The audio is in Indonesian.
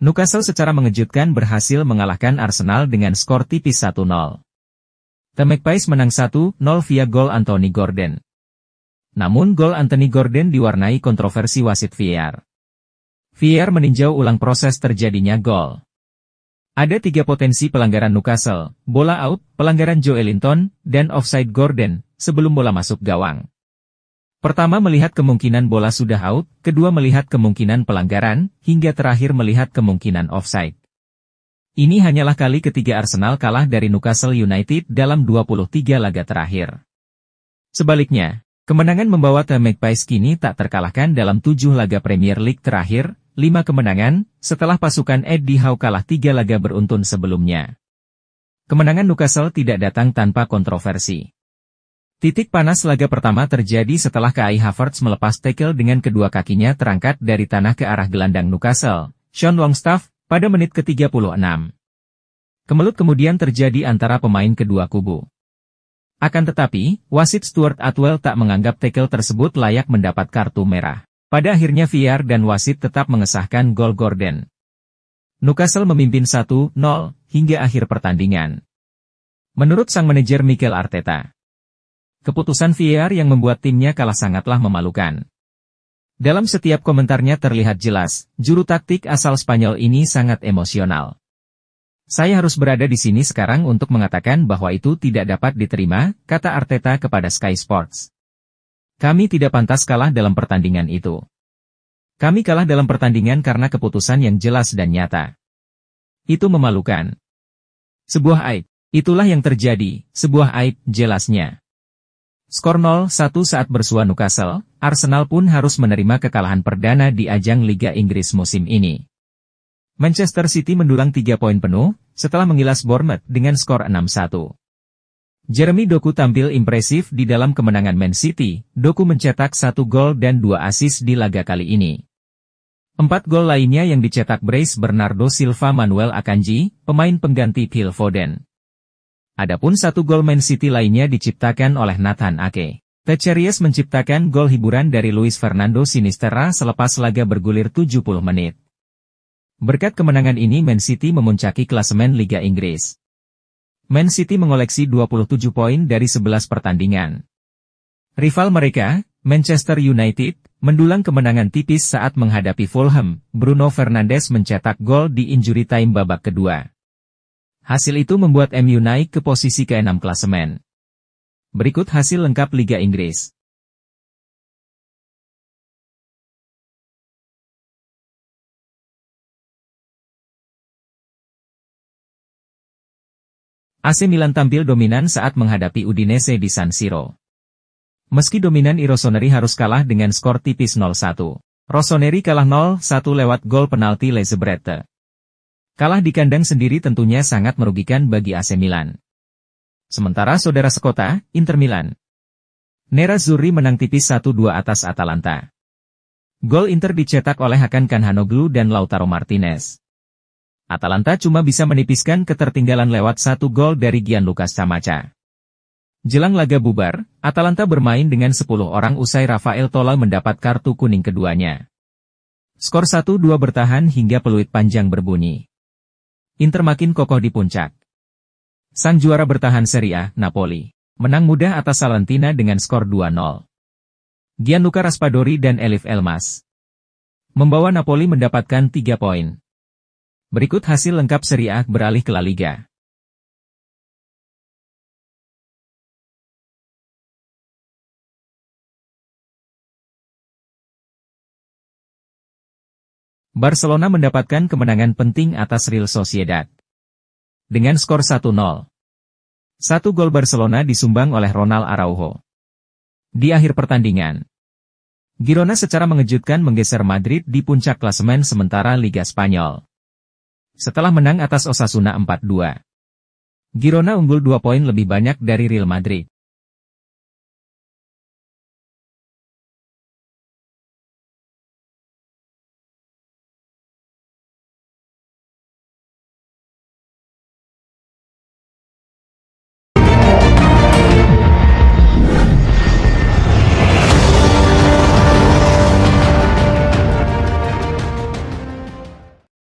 Newcastle secara mengejutkan berhasil mengalahkan Arsenal dengan skor tipis 1-0. The Magpies menang 1-0 via gol Anthony Gordon. Namun gol Anthony Gordon diwarnai kontroversi wasit VAR. VAR meninjau ulang proses terjadinya gol. Ada tiga potensi pelanggaran Newcastle, bola out, pelanggaran Joelinton, dan offside Gordon, sebelum bola masuk gawang. Pertama melihat kemungkinan bola sudah out, kedua melihat kemungkinan pelanggaran, hingga terakhir melihat kemungkinan offside. Ini hanyalah kali ketiga Arsenal kalah dari Newcastle United dalam 23 laga terakhir. Sebaliknya, kemenangan membawa The Magpies kini tak terkalahkan dalam 7 laga Premier League terakhir, 5 kemenangan, setelah pasukan Eddie Howe kalah 3 laga beruntun sebelumnya. Kemenangan Newcastle tidak datang tanpa kontroversi. Titik panas laga pertama terjadi setelah KAI Havertz melepas tackle dengan kedua kakinya terangkat dari tanah ke arah gelandang Newcastle, Sean Longstaff, pada menit ke-36. Kemelut kemudian terjadi antara pemain kedua kubu. Akan tetapi, wasit Stuart Atwell tak menganggap tackle tersebut layak mendapat kartu merah. Pada akhirnya VR dan wasit tetap mengesahkan gol Gordon. Newcastle memimpin 1-0 hingga akhir pertandingan. Menurut sang manajer Mikel Arteta, Keputusan VAR yang membuat timnya kalah sangatlah memalukan. Dalam setiap komentarnya terlihat jelas, juru taktik asal Spanyol ini sangat emosional. Saya harus berada di sini sekarang untuk mengatakan bahwa itu tidak dapat diterima, kata Arteta kepada Sky Sports. Kami tidak pantas kalah dalam pertandingan itu. Kami kalah dalam pertandingan karena keputusan yang jelas dan nyata. Itu memalukan. Sebuah aib. Itulah yang terjadi, sebuah aib, jelasnya. Skor 0-1 saat bersua Newcastle, Arsenal pun harus menerima kekalahan perdana di ajang Liga Inggris musim ini. Manchester City mendulang 3 poin penuh, setelah mengilas Bournemouth dengan skor 6-1. Jeremy Doku tampil impresif di dalam kemenangan Man City, Doku mencetak 1 gol dan 2 asis di laga kali ini. Empat gol lainnya yang dicetak Brace Bernardo Silva Manuel Akanji, pemain pengganti Phil Foden. Adapun satu gol Man City lainnya diciptakan oleh Nathan Ake. Tejerius menciptakan gol hiburan dari Luis Fernando Sinisterra selepas laga bergulir 70 menit. Berkat kemenangan ini Man City memuncaki klasemen Liga Inggris. Man City mengoleksi 27 poin dari 11 pertandingan. Rival mereka, Manchester United, mendulang kemenangan tipis saat menghadapi Fulham. Bruno Fernandes mencetak gol di injury time babak kedua. Hasil itu membuat MU naik ke posisi ke-6 klasemen. Berikut hasil lengkap Liga Inggris. AC Milan tampil dominan saat menghadapi Udinese di San Siro. Meski dominan Rossoneri harus kalah dengan skor tipis 0-1. Rossoneri kalah 0-1 lewat gol penalti Lezebrete. Kalah di kandang sendiri tentunya sangat merugikan bagi AC Milan. Sementara saudara sekota, Inter Milan. Nerazzurri menang tipis 1-2 atas Atalanta. Gol Inter dicetak oleh Hakan Kanhanoglu dan Lautaro Martinez. Atalanta cuma bisa menipiskan ketertinggalan lewat satu gol dari Gianluca Scamacca. Jelang laga bubar, Atalanta bermain dengan 10 orang usai Rafael Tolal mendapat kartu kuning keduanya. Skor 1-2 bertahan hingga peluit panjang berbunyi. Inter makin kokoh di puncak. Sang juara bertahan Serie A, Napoli. Menang mudah atas Salentina dengan skor 2-0. Gianluca Raspadori dan Elif Elmas. Membawa Napoli mendapatkan 3 poin. Berikut hasil lengkap Serie A beralih ke La Liga. Barcelona mendapatkan kemenangan penting atas Real Sociedad. Dengan skor 1-0. Satu gol Barcelona disumbang oleh Ronald Araujo. Di akhir pertandingan, Girona secara mengejutkan menggeser Madrid di puncak klasemen sementara Liga Spanyol. Setelah menang atas Osasuna 4-2, Girona unggul 2 poin lebih banyak dari Real Madrid.